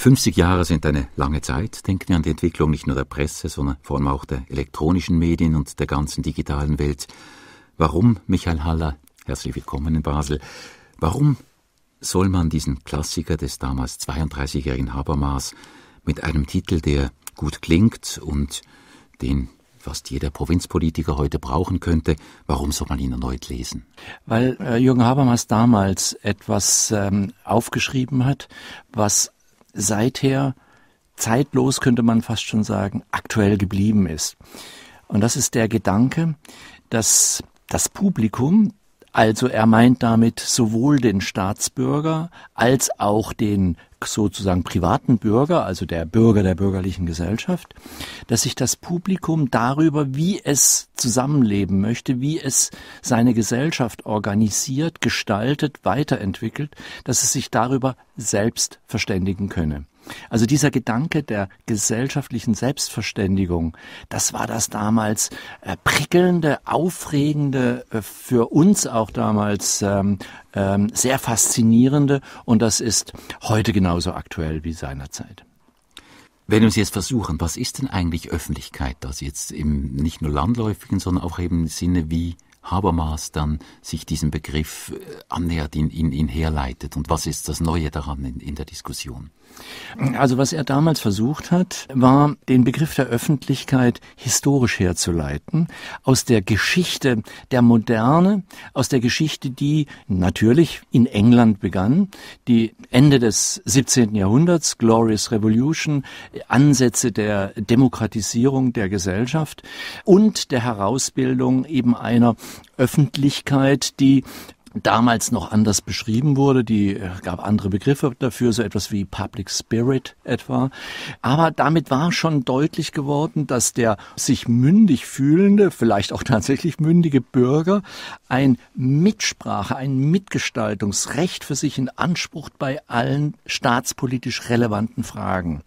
50 Jahre sind eine lange Zeit. Denken wir an die Entwicklung nicht nur der Presse, sondern vor allem auch der elektronischen Medien und der ganzen digitalen Welt. Warum, Michael Haller, herzlich willkommen in Basel, warum soll man diesen Klassiker des damals 32-jährigen Habermas mit einem Titel, der gut klingt und den fast jeder Provinzpolitiker heute brauchen könnte. Warum soll man ihn erneut lesen? Weil äh, Jürgen Habermas damals etwas ähm, aufgeschrieben hat, was seither zeitlos, könnte man fast schon sagen, aktuell geblieben ist. Und das ist der Gedanke, dass das Publikum also er meint damit sowohl den Staatsbürger als auch den sozusagen privaten Bürger, also der Bürger der bürgerlichen Gesellschaft, dass sich das Publikum darüber, wie es zusammenleben möchte, wie es seine Gesellschaft organisiert, gestaltet, weiterentwickelt, dass es sich darüber selbst verständigen könne. Also dieser Gedanke der gesellschaftlichen Selbstverständigung, das war das damals äh, prickelnde, aufregende, äh, für uns auch damals ähm, ähm, sehr faszinierende und das ist heute genauso aktuell wie seinerzeit. Wenn wir es jetzt versuchen, was ist denn eigentlich Öffentlichkeit, das jetzt im nicht nur landläufigen, sondern auch eben im Sinne wie Habermas dann sich diesem Begriff äh, annähert, ihn, ihn, ihn herleitet? Und was ist das Neue daran in, in der Diskussion? Also was er damals versucht hat, war den Begriff der Öffentlichkeit historisch herzuleiten, aus der Geschichte der Moderne, aus der Geschichte, die natürlich in England begann, die Ende des 17. Jahrhunderts, Glorious Revolution, Ansätze der Demokratisierung der Gesellschaft und der Herausbildung eben einer Öffentlichkeit, die damals noch anders beschrieben wurde. Die äh, gab andere Begriffe dafür, so etwas wie Public Spirit etwa. Aber damit war schon deutlich geworden, dass der sich mündig fühlende, vielleicht auch tatsächlich mündige Bürger ein Mitsprache, ein Mitgestaltungsrecht für sich in Anspruch bei allen staatspolitisch relevanten Fragen